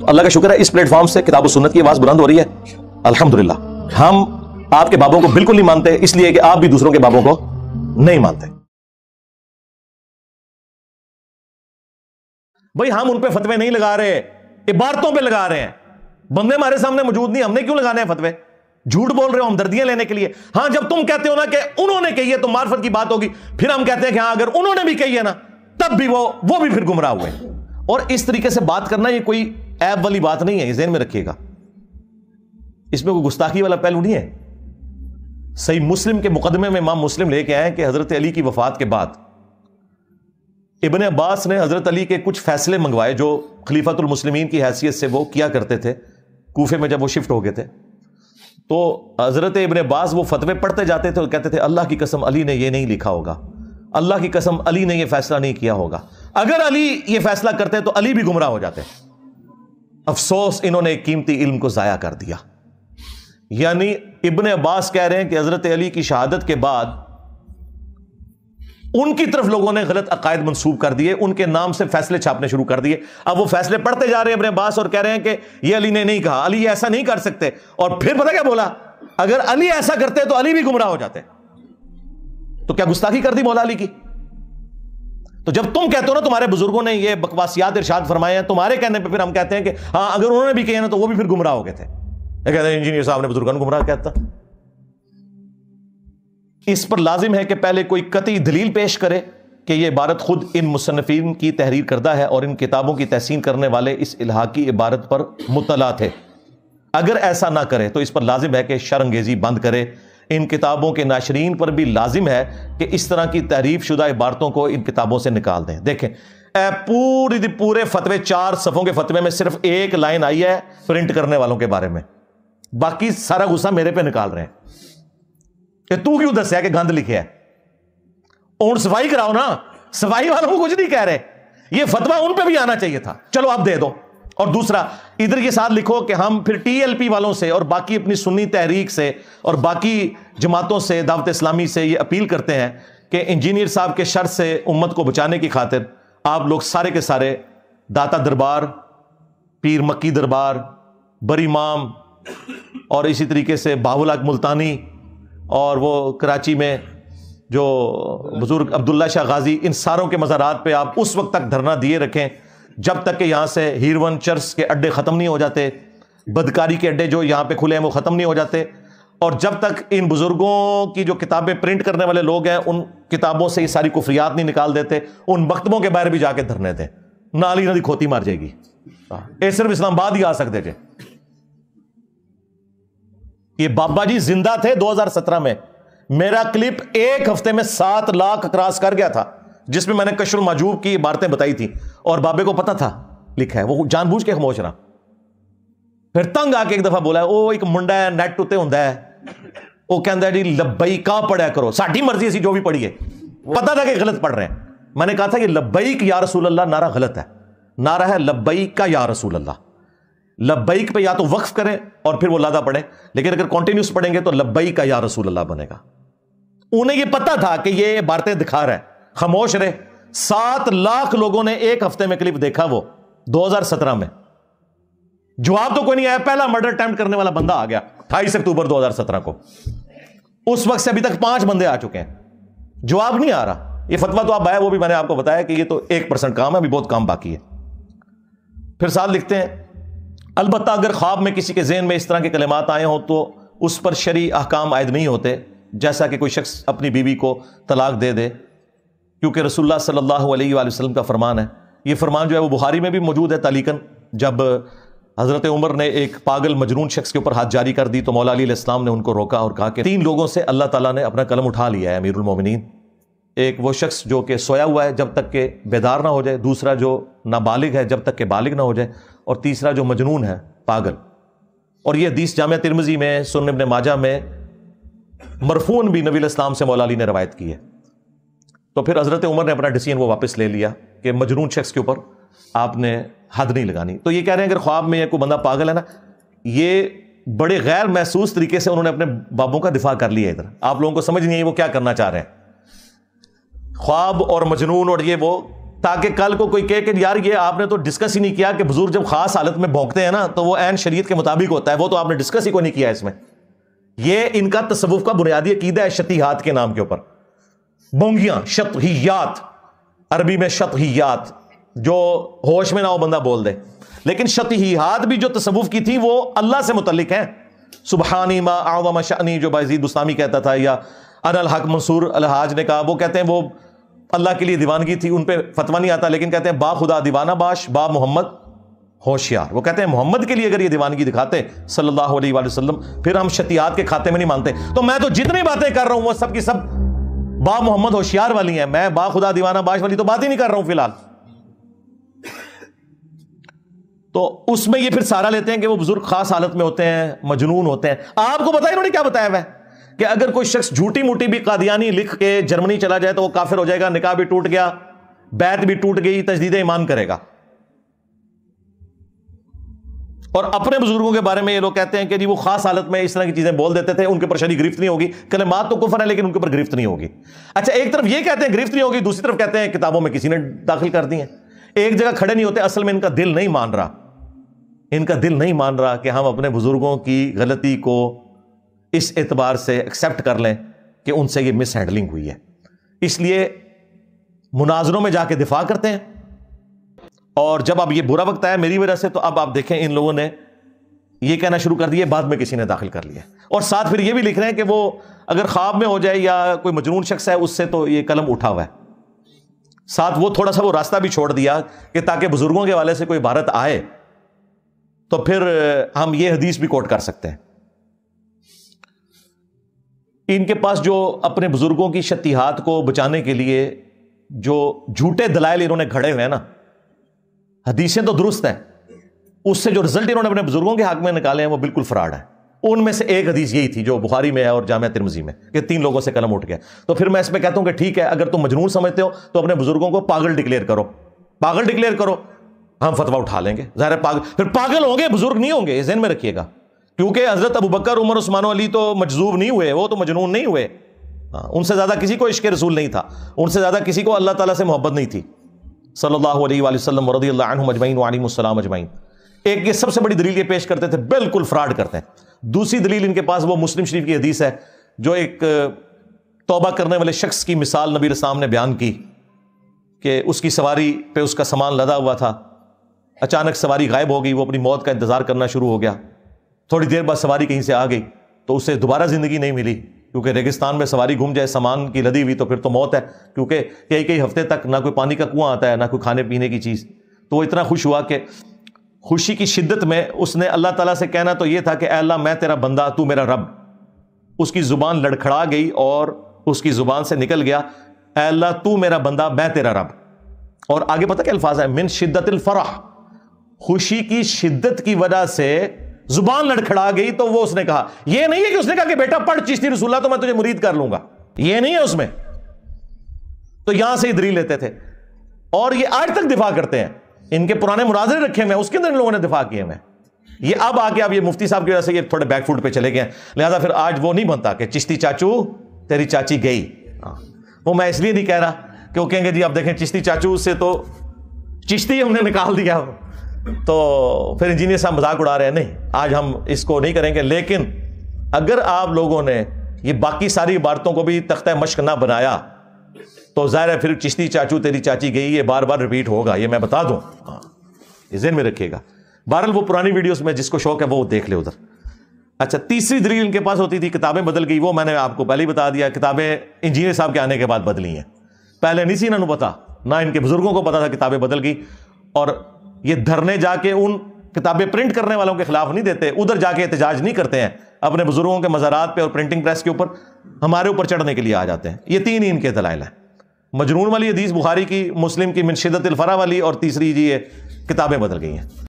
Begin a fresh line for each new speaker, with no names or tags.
तो अल्लाह का शुक्र है इस प्लेटफॉर्म से किताब सुन्नत की आवाज़ बुलंद हो रही है अलहमदिल्ला हम आपके बाबों को बिल्कुल नहीं मानते इसलिए कि आप भी दूसरों के बाबों को नहीं मानते भाई हम उन पर फतवे नहीं लगा रहे इबारतों पर लगा रहे हैं बंदे हमारे सामने मौजूद नहीं हमने क्यों लगाने हैं फतवे झूठ बोल रहे हो हम दर्दियां लेने के लिए हाँ जब तुम कहते हो ना कि उन्होंने कही है तो मार्फत की बात होगी फिर हम कहते हैं कि हाँ अगर उन्होंने भी कही है ना तब भी वो वो भी फिर गुमराह हुए और इस तरीके से बात करना ये कोई ऐप वाली बात नहीं है जहन में रखिएगा इसमें कोई गुस्ताखी वाला पहलू नहीं है सही मुस्लिम के मुकदमे में इमाम मुस्लिम लेके आए कि हजरत अली की वफात के बाद इबन अब्बास ने हजरत अली के कुछ फैसले मंगवाए जो खलीफतुलमसलमिन की हैसियत से वो किया करते थे कोफे में जब वो शिफ्ट हो गए थे तो हजरत इबन अब्बास वो फतवे पढ़ते जाते थे और कहते थे अल्लाह की कसम अली ने ये नहीं लिखा होगा अल्लाह की कसम अली ने यह फैसला नहीं किया होगा अगर अली ये फैसला करते तो अली भी गुमराह हो जाते हैं अफसोस इन्होंने कीमती इल्म को ज़ाया कर दिया यानी इबन अब्बास कह रहे हैं कि हज़रत अली की शहादत के बाद उनकी तरफ लोगों ने गलत अकायद मनसूब कर दिए उनके नाम से फैसले छापने शुरू कर दिए अब वो फैसले पढ़ते जा रहे हैं अपने अब्बास और कह रहे हैं कि ये अली ने नहीं कहा अली ऐसा नहीं कर सकते और फिर पता क्या बोला अगर अली ऐसा करते तो अली भी गुमराह हो जाते तो क्या गुस्ताखी कर दी मौला अली की तो जब तुम कहते हो ना तुम्हारे बुजुर्गों ने ये बकवासियात इरशाद फरमाए हैं तुम्हारे कहने पे फिर हम कहते हैं कि हाँ अगर उन्होंने भी कहे ना तो वो भी फिर गुमराह हो गए थे कहते हैं इंजीनियर साहब ने बुजुर्गों को गुमराह कहता इस पर लाजिम है कि पहले कोई कतई दलील पेश करे कि यह इबारत खुद इन मुसनफिन की तहरीर करता है और इन किताबों की तहसीन करने वाले इस इलाहाकी इबारत पर मुतला थे अगर ऐसा ना करे तो इस पर लाजिम है कि शरंगेजी बंद करे इन किताबों के नाशरीन पर भी लाजिम है कि इस तरह की तहरीफ शुदा इबारतों को इन किताबों से निकाल दें देखें पूरी पूरे फतवे चार सफ़ों के फतवे में सिर्फ एक लाइन आई है प्रिंट करने वालों के बारे में बाकी सारा गुस्सा मेरे पे निकाल रहे हैं कि तू क्यों दस है कि गंद लिखे है और सफाई कराओ ना सफाई वालों को कुछ नहीं कह रहे ये फतवा उन पे भी आना चाहिए था चलो आप दे दो और दूसरा इधर के साथ लिखो कि हम फिर टीएलपी वालों से और बाकी अपनी सुन्नी तहरीक से और बाकी जमातों से दावत इस्लामी से ये अपील करते हैं कि इंजीनियर साहब के शर से उम्मत को बचाने की खातिर आप लोग सारे के सारे दाता दरबार पीर मक्की दरबार बरी माम और इसी तरीके से बाबुलाक मुल्तानी और वो कराची में जो बुज़ुर्ग अब्दुल्ला शाह गाजी इन सारों के मज़ारात पे आप उस वक्त तक धरना दिए रखें जब तक कि यहां से हीरवन चर्च के अड्डे ख़त्म नहीं हो जाते बदकारी के अड्डे जो यहां पे खुले हैं वो ख़त्म नहीं हो जाते और जब तक इन बुज़ुर्गों की जो किताबें प्रिंट करने वाले लोग हैं उन किताबों से ये सारी कुफरियात नहीं निकाल देते उन मकतबों के बाहर भी जाके धरने थे नाली नदी खोती मार जाएगी ये सिर्फ इस्लामाबाद ही आ सकते थे ये बाबा जी जिंदा थे 2017 में मेरा क्लिप एक हफ्ते में सात लाख क्रॉस कर गया था जिसमें मैंने कशर माजूब की इबारतें बताई थी और बाबे को पता था लिखा है वो जानबूझ के खामोश रहा फिर तंग आके एक दफा बोला वो एक मुंडा है नेट उत्ते होंगे वो कहता जी का पढ़ा करो साड़ी मर्जी असी जो भी पढ़िए पता था कि गलत पढ़ रहे हैं मैंने कहा था कि लब्बईक या रसूल अल्लाह नारा गलत है नारा है लब्बईक का या रसूल अल्लाह लब्बईक पे या तो वक्फ करें और फिर वो लादा पढ़े लेकिन अगर कॉन्टिन्यूस पढ़ेंगे तो लब्बई का या रसूल अल्लाह बनेगा उन्हें यह पता था कि ये बातें दिखा रहा है खामोश रहे सात लाख लोगों ने एक हफ्ते में क्लिप देखा वो दो हजार सत्रह में जवाब तो कोई नहीं आया पहला मर्डर अटैम्प्ट करने वाला बंदा आ गया अठाईस अक्टूबर दो हजार सत्रह को उस वक्त से अभी तक पांच बंदे आ चुके हैं जवाब नहीं आ रहा यह फतवा तो आप आया वो भी मैंने आपको बताया कि यह तो एक परसेंट काम है अभी बहुत काम बाकी है फिर साथ लिखते हैं अलबत् अगर ख्वाब में किसी के जेन में इस तरह के कलेमात आए हों तो उस पर शरी अहकाम आयद नहीं होते जैसा कि कोई शख्स अपनी बीवी को तलाक दे दे क्योंकि रसुल्ला सल्लल्लाहु अलैहि का फरमान है ये फरमान जो है वो बुहारी में भी मौजूद है तालीकन जब हज़रत उमर ने एक पागल मजनून शख्स के ऊपर हाथ जारी कर दी तो मौला अली इस्लाम ने उनको रोका और कहा कि तीन लोगों से अल्लाह ताला ने अपना कलम उठा लिया है अमीरमिन एक वो शख्स जो कि सोया हुआ है जब तक के बेदार ना हो जाए दूसरा जो नाबालिग है जब तक के बालिग ना हो जाए और तीसरा जो मजनून है पागल और यह हदीस जाम तिरमजी में सुनब माजा में मरफून भी नबी इस्लाम से मौला ने रवायत की है तो फिर हज़रत उमर ने अपना डिसीजन वो वापस ले लिया कि मजनून शख्स के ऊपर आपने हद नहीं लगानी तो ये कह रहे हैं अगर ख्वाब में कोई बंदा पागल है ना ये बड़े गैर महसूस तरीके से उन्होंने अपने बाबों का दिफा कर लिया इधर आप लोगों को समझ नहीं आई वो क्या करना चाह रहे हैं ख्वाब और मजनून और ये वो ताकि कल को कोई कहे कि यार ये आपने तो डिस्कस ही नहीं किया कि बुजुर्ग जब खास हालत में भोंगते हैं ना तो वो एन शरीत के मुताबिक होता है वो तो आपने डिस्कस ही को नहीं किया इसमें ये इनका तस्वुफ का बुनियादी अकीदा है शतीहात के नाम के ऊपर बोंगियां शतहियात अरबी में शतहियात जो होश में ना हो बंदा बोल दे लेकिन शतहियात भी जो तसवुफ की थी वो अल्लाह से मुतलिक है सुबहानी मा आवामा शानी जो बाजीद बुस्तामी कहता था या अनल हक मंसूर अलहाज ने कहा वो कहते हैं वो अल्लाह के लिए दीवानगी थी उन पर फतवा नहीं आता लेकिन कहते हैं बा खुदा दीवाना बाश बा मोहम्मद होशियार वो कहते हैं मोहम्मद के लिए अगर ये दीवानगी दिखाते सल्लल्लाहु अलैहि वसल्लम फिर हम शतियात के खाते में नहीं मानते तो मैं तो जितनी बातें कर रहा हूं वो सबकी सब बा मोहम्मद होशियार वाली है मैं बा खुदा दीवाना बाश वाली तो बात ही नहीं कर रहा हूं फिलहाल तो उसमें ये फिर सारा लेते हैं कि वो बुजुर्ग खास हालत में होते हैं मजनून होते हैं आपको बताया इन्होंने क्या बताया हुआ कि अगर कोई शख्स झूठी मूठी भी कादियानी लिख के जर्मनी चला जाए तो वो काफिर हो जाएगा निकाह भी टूट गया बैत भी टूट गई तजदीद ईमान करेगा और अपने बुजुर्गों के बारे में ये लोग कहते हैं कि जी वो खास हालत में इस तरह की चीजें बोल देते थे उनके ऊपर शरीर गिरफ्त नहीं होगी मात तो कुफर है लेकिन उनके ऊपर गिरफ्त नहीं होगी अच्छा एक तरफ ये कहते हैं गिरफ्त नहीं होगी दूसरी तरफ कहते हैं किताबों में किसी ने दाखिल कर दी है एक जगह खड़े नहीं होते असल में इनका दिल नहीं मान रहा इनका दिल नहीं मान रहा कि हम अपने बुजुर्गों की गलती को इस एतबार से एक्सेप्ट कर लें कि उनसे ये मिस हैंडलिंग हुई है इसलिए मुनाजरों में जाके दिफा करते हैं और जब अब ये बुरा वक्त आया मेरी वजह से तो अब आप देखें इन लोगों ने ये कहना शुरू कर दिया बाद में किसी ने दाखिल कर लिया और साथ फिर ये भी लिख रहे हैं कि वो अगर ख्वाब में हो जाए या कोई मजनून शख्स है उससे तो ये कलम उठा हुआ है साथ वो थोड़ा सा वो रास्ता भी छोड़ दिया कि ताकि बुजुर्गों के वाले से कोई भारत आए तो फिर हम ये हदीस भी कोट कर सकते हैं इनके पास जो अपने बुजुर्गों की शतिहात को बचाने के लिए जो झूठे दलायल इन्होंने खड़े हुए हैं ना हदीसें तो दुरुस्त हैं उससे जो रिजल्ट इन्होंने अपने बुजुर्गों के हक में निकाले हैं वो बिल्कुल फ्रॉड है उनमें से एक हदीस यही थी जो बुखारी में है और जामिया तिरमजी में कि तीन लोगों से कलम उठ गया तो फिर मैं इसमें कहता हूं कि ठीक है अगर तुम मजनून समझते हो तो अपने बुजुर्गों को पागल डिक्लेयर करो पागल डिक्लेयर करो हम फतवा उठा लेंगे ज़ाहिर पागल फिर पागल होंगे बुजुर्ग नहीं होंगे जहन में रखिएगा क्योंकि हजरत अबू बकर उमर उस्मान अली तो मजजूब नहीं हुए वो तो मजनून नहीं हुए हाँ, उनसे ज़्यादा किसी को इश्क रसूल नहीं था उनसे ज़्यादा किसी को अल्लाह ताला से मोहब्बत नहीं थी सल्लाम वरदी अजमैन वालीसम अजमैन एक ये सबसे बड़ी दलील ये पेश करते थे बिल्कुल फ्रॉड करते हैं दूसरी दलील इनके पास वो मुस्लिम शरीफ की हदीस है जो एक तोबा करने वाले शख्स की मिसाल नबी साम ने बयान की कि उसकी सवारी पे उसका सामान लदा हुआ था अचानक सवारी गायब हो गई वो अपनी मौत का इंतज़ार करना शुरू हो गया थोड़ी देर बाद सवारी कहीं से आ गई तो उसे दोबारा ज़िंदगी नहीं मिली क्योंकि रेगिस्तान में सवारी घूम जाए सामान की लदी हुई तो फिर तो मौत है क्योंकि कई कई हफ्ते तक ना कोई पानी का कुआं आता है ना कोई खाने पीने की चीज़ तो वो इतना खुश हुआ कि खुशी की शिद्दत में उसने अल्लाह ताला से कहना तो ये था कि अल्लाह मैं तेरा बंदा तू मेरा रब उसकी ज़ुबान लड़खड़ा गई और उसकी ज़ुबान से निकल गया अल्लाह तू मेरा बंदा मैं तेरा रब और आगे पता क्या अल्फाज है मिन शिद्दत फराह खुशी की शिद्दत की वजह से जुबान लड़खड़ा गई तो वो उसने कहा यह नहीं है कि उसने कहा कि बेटा पढ़ चिश्ती रसूल्ला तो मैं तुझे मुरीद कर लूंगा यह नहीं है उसमें तो यहां से ही दरी लेते थे और ये आज तक दिफा करते हैं इनके पुराने मुनाजरे रखे हुए उसके अंदर इन लोगों ने दिफा किए हुए ये अब आके अब ये मुफ्ती साहब की वजह से ये थोड़े बैकफुट पे चले गए लिहाजा फिर आज वो नहीं बनता कि चिश्ती चाचू तेरी चाची गई हाँ। वो मैं इसलिए नहीं कह रहा कि वो कहेंगे जी आप देखें चिश्ती चाचू से तो चिश्ती हमने निकाल दिया तो फिर इंजीनियर साहब मजाक उड़ा रहे हैं नहीं आज हम इसको नहीं करेंगे लेकिन अगर आप लोगों ने ये बाकी सारी इबारतों को भी तख्त मश्क ना बनाया तो ज़ाहिर है फिर चिश्ती चाचू तेरी चाची गई ये बार बार रिपीट होगा ये मैं बता दूँ हाँ ये जहन में रखिएगा बहरल वो पुरानी वीडियोस में जिसको शौक है वो देख ले उधर अच्छा तीसरी दलील इनके पास होती थी किताबें बदल गई वो मैंने आपको पहले ही बता दिया किताबें इंजीनियर साहब के आने के बाद बदली हैं पहले नहीं सी इन्होंने पता ना इनके बुजुर्गों को पता था किताबें बदल गई और ये धरने जाके उन किताबें प्रिंट करने वालों के खिलाफ नहीं देते उधर जाके एहतजाज नहीं करते हैं अपने बुजुर्गों के मज़ारात पे और प्रिंटिंग प्रेस के ऊपर हमारे ऊपर चढ़ने के लिए आ जाते हैं ये तीन ही इनके दलाइल हैं मजनून वाली हदीस बुखारी की मुस्लिम की मिनशदतलफरा वाली और तीसरी जी ये किताबें बदल गई हैं